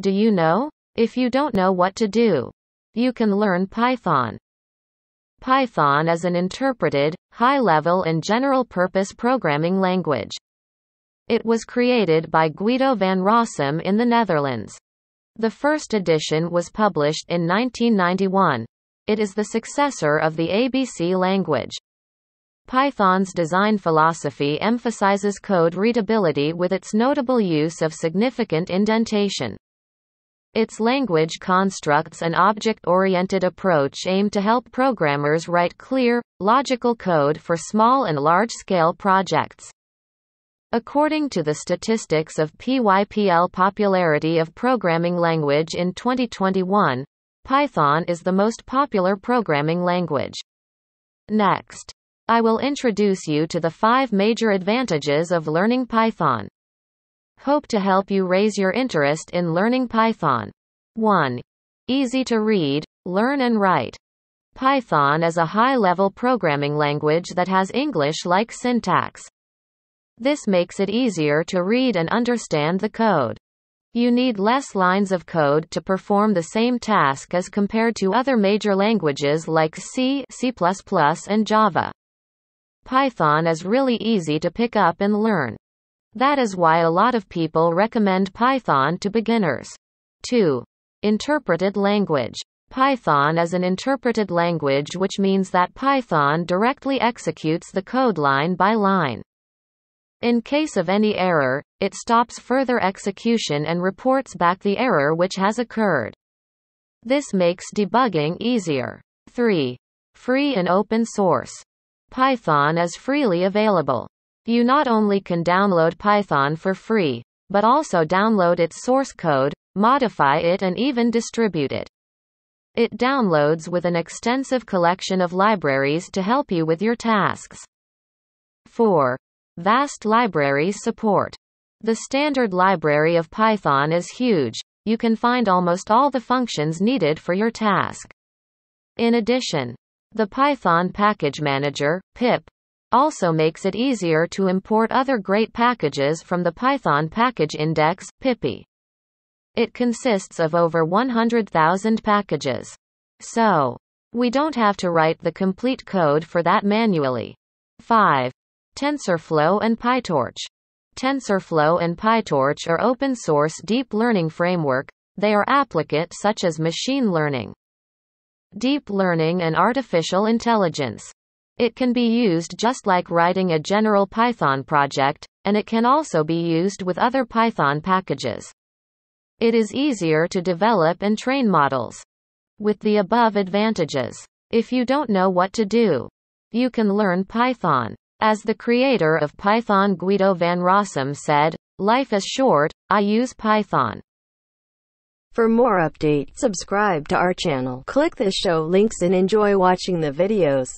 Do you know? If you don't know what to do, you can learn Python. Python is an interpreted, high-level and general-purpose programming language. It was created by Guido van Rossum in the Netherlands. The first edition was published in 1991. It is the successor of the ABC language. Python's design philosophy emphasizes code readability with its notable use of significant indentation. Its language constructs an object-oriented approach aimed to help programmers write clear, logical code for small and large-scale projects. According to the statistics of PYPL popularity of programming language in 2021, Python is the most popular programming language. Next, I will introduce you to the five major advantages of learning Python. Hope to help you raise your interest in learning Python. 1. Easy to read, learn and write. Python is a high-level programming language that has English-like syntax. This makes it easier to read and understand the code. You need less lines of code to perform the same task as compared to other major languages like C, C++, and Java. Python is really easy to pick up and learn. That is why a lot of people recommend Python to beginners. 2. Interpreted language. Python is an interpreted language which means that Python directly executes the code line by line. In case of any error, it stops further execution and reports back the error which has occurred. This makes debugging easier. 3. Free and open source. Python is freely available. You not only can download Python for free, but also download its source code, modify it and even distribute it. It downloads with an extensive collection of libraries to help you with your tasks. 4. Vast library support. The standard library of Python is huge. You can find almost all the functions needed for your task. In addition, the Python Package Manager, PIP, also makes it easier to import other great packages from the Python Package Index, PIPI. It consists of over 100,000 packages. So, we don't have to write the complete code for that manually. 5. TensorFlow and PyTorch. TensorFlow and PyTorch are open source deep learning framework, they are applicate such as machine learning, deep learning and artificial intelligence. It can be used just like writing a general Python project, and it can also be used with other Python packages. It is easier to develop and train models. With the above advantages, if you don't know what to do, you can learn Python. As the creator of Python Guido van Rossum said, life is short, I use Python. For more update, subscribe to our channel, click the show links and enjoy watching the videos.